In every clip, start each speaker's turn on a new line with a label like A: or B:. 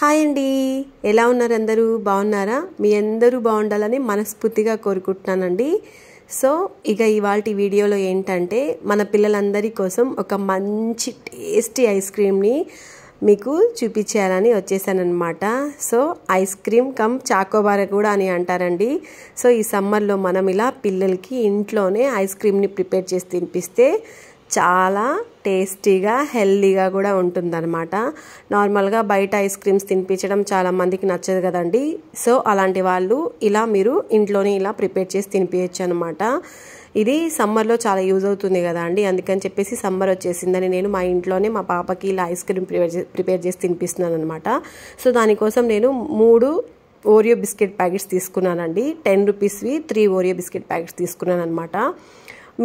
A: hi అండి ఎలా ఉన్నారు అందరూ బాగున్నారా మీ అందరూ బాగుండాలని మనస్ఫూర్తిగా కోరుకుంటున్నానండి సో ఇక ఇవాళ వీడియోలో ఏంటంటే మన పిల్లలందరి కోసం ఒక మంచి టేస్టీ ఐస్ క్రీమ్ని మీకు చూపించాలని వచ్చేసానమాట so ice cream cum chocobar కూడా అని అంటారండి సో ఈ సమ్మర్లో మనం ఇలా పిల్లలకి ఇంట్లోనే ఐస్ క్రీమ్ని ప్రిపేర్ చేసి తినిపిస్తే చాలా టేస్టీగా హెల్దీగా కూడా ఉంటుందన్నమాట నార్మల్గా బయట ఐస్ క్రీమ్స్ తినిపించడం చాలా మందికి నచ్చదు కదండి సో అలాంటి వాళ్ళు ఇలా మీరు ఇంట్లోనే ఇలా ప్రిపేర్ చేసి తినిపించచ్చు అనమాట ఇది సమ్మర్లో చాలా యూజ్ అవుతుంది కదా అండి అందుకని చెప్పేసి సమ్మర్ వచ్చేసిందని నేను మా ఇంట్లోనే మా పాపకి ఇలా ఐస్ క్రీమ్ ప్రిపేర్ ప్రిపేర్ చేసి తినిపిస్తున్నాను అనమాట సో దానికోసం నేను మూడు ఓరియో బిస్కెట్ ప్యాకెట్స్ తీసుకున్నానండి టెన్ రూపీస్వి త్రీ ఓరియో బిస్కెట్ ప్యాకెట్స్ తీసుకున్నాను అనమాట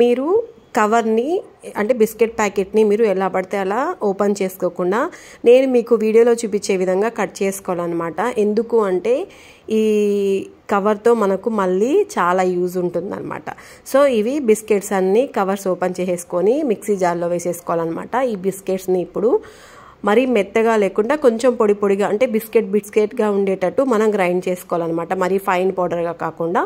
A: మీరు కవర్ని అంటే బిస్కెట్ ప్యాకెట్ని మీరు ఎలా పడితే అలా ఓపెన్ చేసుకోకుండా నేను మీకు వీడియోలో చూపించే విధంగా కట్ చేసుకోవాలన్నమాట ఎందుకు అంటే ఈ కవర్తో మనకు మళ్ళీ చాలా యూజ్ ఉంటుందన్నమాట సో ఇవి బిస్కెట్స్ అన్నీ కవర్స్ ఓపెన్ చేసేసుకొని మిక్సీ జార్లో వేసేసుకోవాలన్నమాట ఈ బిస్కెట్స్ని ఇప్పుడు మరీ మెత్తగా లేకుండా కొంచెం పొడి పొడిగా అంటే బిస్కెట్ బిస్కెట్గా ఉండేటట్టు మనం గ్రైండ్ చేసుకోవాలన్నమాట మరీ ఫైన్ పౌడర్గా కాకుండా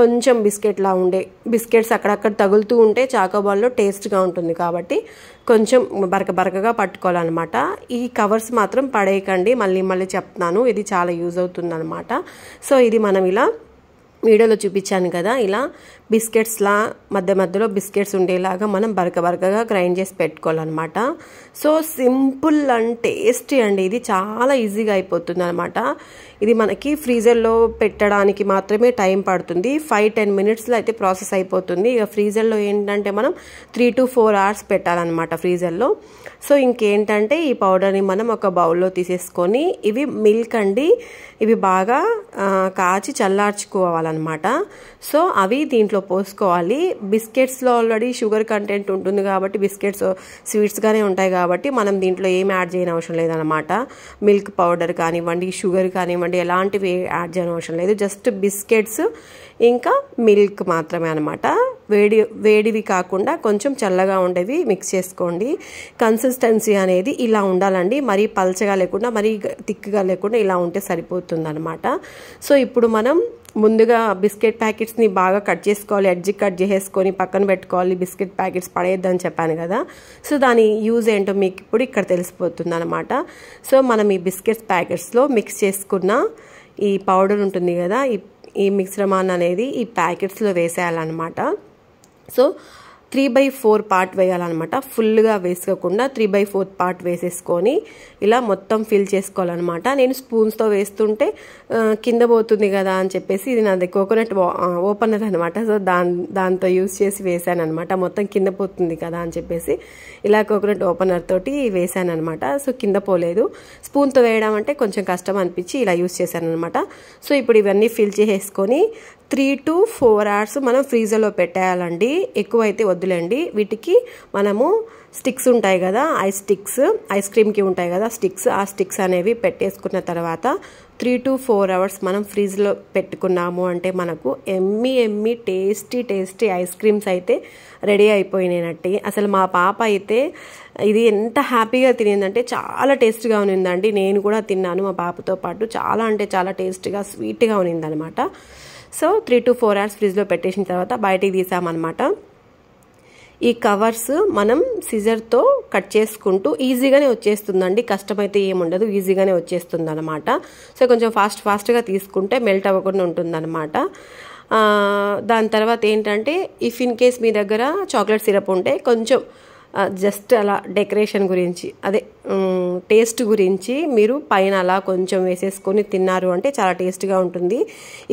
A: కొంచెం బిస్కెట్లా ఉండే బిస్కెట్స్ అక్కడక్కడ తగులుతూ ఉంటే చాకోబాల్లో టేస్ట్గా ఉంటుంది కాబట్టి కొంచెం బరక బరకగా పట్టుకోవాలన్నమాట ఈ కవర్స్ మాత్రం పడేయకండి మళ్ళీ మళ్ళీ చెప్తున్నాను ఇది చాలా యూజ్ అవుతుందన్నమాట సో ఇది మనం ఇలా వీడియోలో చూపించాను కదా ఇలా బిస్కెట్స్లా మధ్య మధ్యలో బిస్కెట్స్ ఉండేలాగా మనం బరక బరకగా గ్రైండ్ చేసి పెట్టుకోవాలన్నమాట సో సింపుల్ అండ్ టేస్టీ అండి ఇది చాలా ఈజీగా అయిపోతుంది అనమాట ఇది మనకి ఫ్రీజర్లో పెట్టడానికి మాత్రమే టైం పడుతుంది ఫైవ్ టెన్ మినిట్స్లో అయితే ప్రాసెస్ అయిపోతుంది ఇక ఫ్రీజర్లో ఏంటంటే మనం త్రీ టు ఫోర్ అవర్స్ పెట్టాలన్నమాట ఫ్రీజర్లో సో ఇంకేంటంటే ఈ పౌడర్ని మనం ఒక బౌల్లో తీసేసుకొని ఇవి మిల్క్ అండి ఇవి బాగా కాచి చల్లార్చుకోవాలన్నమాట సో అవి దీంట్లో బిస్కెట్స్లో పోసుకోవాలి బిస్కెట్స్లో ఆల్రెడీ షుగర్ కంటెంట్ ఉంటుంది కాబట్టి బిస్కెట్స్ స్వీట్స్గానే ఉంటాయి కాబట్టి మనం దీంట్లో ఏం యాడ్ చేయని అవసరం లేదనమాట మిల్క్ పౌడర్ కానివ్వండి షుగర్ కానివ్వండి ఎలాంటివి యాడ్ చేయని అవసరం లేదు జస్ట్ బిస్కెట్స్ ఇంకా మిల్క్ మాత్రమే అనమాట వేడి వేడివి కాకుండా కొంచెం చల్లగా ఉండేవి మిక్స్ చేసుకోండి కన్సిస్టెన్సీ అనేది ఇలా ఉండాలండి మరీ పల్చగా లేకుండా మరీ తిక్గా లేకుండా ఇలా ఉంటే సరిపోతుంది అనమాట సో ఇప్పుడు మనం ముందుగా బిస్కెట్ ప్యాకెట్స్ని బాగా కట్ చేసుకోవాలి ఎడ్జి కట్ చేసేసుకొని పక్కన పెట్టుకోవాలి బిస్కెట్ ప్యాకెట్స్ పడేద్దని చెప్పాను కదా సో దాని యూజ్ ఏంటో మీకు ఇప్పుడు ఇక్కడ తెలిసిపోతుంది అనమాట సో మనం ఈ బిస్కెట్స్ ప్యాకెట్స్లో మిక్స్ చేసుకున్న ఈ పౌడర్ ఉంటుంది కదా ఈ ఈ మిశ్రమాన్ అనేది ఈ ప్యాకెట్స్లో వేసేయాలన్నమాట so three by four part వేయాలన్నమాట ఫుల్గా వేసుకోకుండా త్రీ బై ఫోర్త్ పార్ట్ వేసేసుకొని ఇలా మొత్తం ఫిల్ చేసుకోవాలన్నమాట నేను స్పూన్స్తో వేస్తుంటే కింద పోతుంది కదా అని చెప్పేసి ఇది నాది కోకోనట్ ఓపెనర్ అనమాట సో దాని దాంతో యూస్ చేసి వేసాను అనమాట మొత్తం కింద పోతుంది కదా అని చెప్పేసి ఇలా కోకోనట్ ఓపెనర్ తోటి వేసాను అనమాట సో కింద పోలేదు స్పూన్తో వేయడం అంటే కొంచెం కష్టం అనిపించి ఇలా యూస్ చేశాను అనమాట సో ఇప్పుడు ఇవన్నీ ఫిల్ చేసేసుకొని త్రీ టు ఫోర్ అవర్స్ మనం ఫ్రీజర్లో పెట్టేయాలండి ఎక్కువ అయితే వద్దులేండి వీటికి మనము స్టిక్స్ ఉంటాయి కదా ఐస్ స్టిక్స్ ఐస్ క్రీమ్కి ఉంటాయి కదా స్టిక్స్ ఆ స్టిక్స్ అనేవి పెట్టేసుకున్న తర్వాత త్రీ టు ఫోర్ అవర్స్ మనం ఫ్రిడ్జ్లో పెట్టుకున్నాము అంటే మనకు yummy yummy tasty tasty ice creams అయితే రెడీ అయిపోయినాయినట్టి అసలు మా పాప అయితే ఇది ఎంత హ్యాపీగా తినిందంటే చాలా టేస్ట్గా ఉన్నిందండి నేను కూడా తిన్నాను మా పాపతో పాటు చాలా అంటే చాలా టేస్ట్గా స్వీట్గా ఉన్నిందనమాట so three to four hours ఫ్రిడ్జ్లో పెట్టేసిన తర్వాత బయటికి తీసామన్నమాట ఈ కవర్స్ మనం సిజర్తో కట్ చేసుకుంటూ ఈజీగానే వచ్చేస్తుందండి కష్టమైతే ఏముండదు ఈజీగానే వచ్చేస్తుంది అనమాట సో కొంచెం ఫాస్ట్ ఫాస్ట్గా తీసుకుంటే మెల్ట్ అవ్వకుండా ఉంటుందన్నమాట దాని తర్వాత ఏంటంటే ఇఫ్ ఇన్ కేస్ మీ దగ్గర చాక్లెట్ సిరప్ ఉంటే కొంచెం జస్ట్ అలా డెకరేషన్ గురించి అదే టేస్ట్ గురించి మీరు పైన అలా కొంచెం వేసేసుకొని తిన్నారు అంటే చాలా టేస్ట్గా ఉంటుంది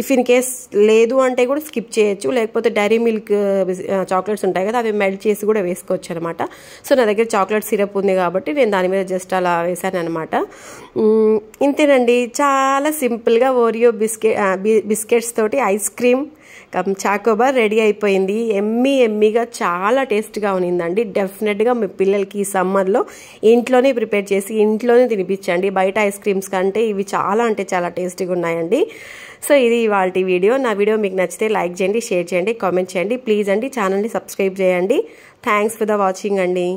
A: ఇఫ్ ఇన్ కేస్ లేదు అంటే కూడా స్కిప్ చేయొచ్చు లేకపోతే డైరీ మిల్క్ చాక్లెట్స్ ఉంటాయి కదా అవి మెల్ట్ చేసి కూడా వేసుకోవచ్చు అనమాట సో నా దగ్గర చాక్లెట్ సిరప్ ఉంది కాబట్టి నేను దాని మీద జస్ట్ అలా వేసాను అనమాట ఇంతేనండి చాలా సింపుల్గా ఓరియో బిస్కెట్ బిస్కెట్స్ తోటి ఐస్ క్రీమ్ చాకోబార్ రెడీ అయిపోయింది ఎమ్మి ఎమ్మిగా చాలా టేస్ట్గా ఉన్నిందండి డెఫినెట్గా మీ పిల్లలకి ఈ సమ్మర్లో ఇంట్లోనే ప్రిపేర్ చేసి ఇంట్లోనే తినిపించండి బయట ఐస్ క్రీమ్స్ కంటే ఇవి చాలా అంటే చాలా టేస్టీగా ఉన్నాయండి సో ఇది ఇవాళ వీడియో నా వీడియో మీకు నచ్చితే లైక్ చేయండి షేర్ చేయండి కామెంట్ చేయండి ప్లీజ్ అండి ఛానల్ని సబ్స్క్రైబ్ చేయండి థ్యాంక్స్ ఫర్ ద వాచింగ్ అండి